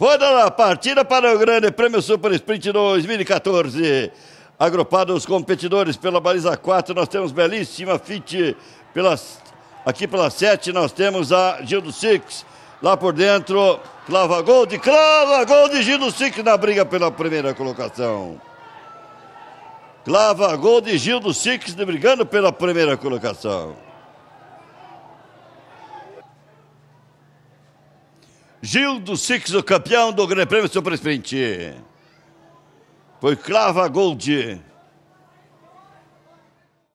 Roda a partida para o Grande Prêmio Super Sprint 2014. Agrupados os competidores pela baliza 4, nós temos belíssima Fit. Pelas, aqui pela 7, nós temos a Gildo Six. Lá por dentro, Clava Gol de Clava Gol de Gildo Six na briga pela primeira colocação. Clava Gol de Gildo Six brigando pela primeira colocação. Gildo o campeão do Grande Prêmio Super Sprint. Foi Clava Gold.